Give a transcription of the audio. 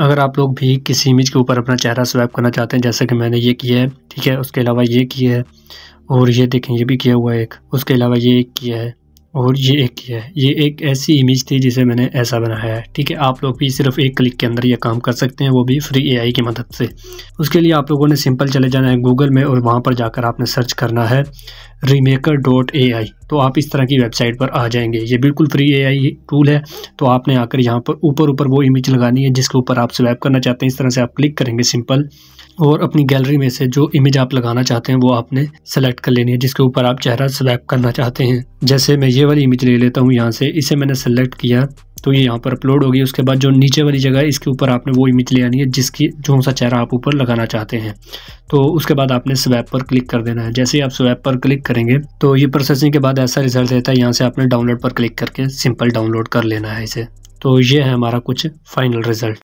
अगर आप लोग भी किसी इमेज के ऊपर अपना चेहरा स्वैप करना चाहते हैं जैसे कि मैंने ये किया है ठीक है उसके अलावा ये किया है और ये देखें ये भी किया हुआ है एक उसके अलावा ये एक किया है और ये एक ही है ये एक ऐसी इमेज थी जिसे मैंने ऐसा बनाया है ठीक है आप लोग भी सिर्फ एक क्लिक के अंदर ये काम कर सकते हैं वो भी फ्री एआई की मदद से उसके लिए आप लोगों ने सिंपल चले जाना है गूगल में और वहाँ पर जाकर आपने सर्च करना है रीमेकर डॉट ए आई तो आप इस तरह की वेबसाइट पर आ जाएंगे ये बिल्कुल फ्री ए आई टूल है तो आपने आकर यहाँ पर ऊपर ऊपर वो इमेज लगानी है जिसके ऊपर आप स्वैप करना चाहते हैं इस तरह से आप क्लिक करेंगे सिंपल और अपनी गैलरी में से जो इमेज आप लगाना चाहते हैं वो आपने सेलेक्ट कर लेनी है जिसके ऊपर आप चेहरा स्वैप करना चाहते हैं जैसे मैं ये वाली इमेज ले लेता हूँ यहाँ से इसे मैंने सेलेक्ट किया तो ये यहाँ पर अपलोड होगी उसके बाद जो नीचे वाली जगह है इसके ऊपर आपने वो इमेज ले आनी है जिसकी जो सा चेहरा आप ऊपर लगाना चाहते हैं तो उसके बाद आपने स्वैप पर क्लिक कर देना है जैसे ही आप स्वैप पर क्लिक करेंगे तो ये प्रोसेसिंग के बाद ऐसा रिजल्ट देता है यहाँ से आपने डाउनलोड पर क्लिक करके सिंपल डाउनलोड कर लेना है इसे तो ये है हमारा कुछ फाइनल रिजल्ट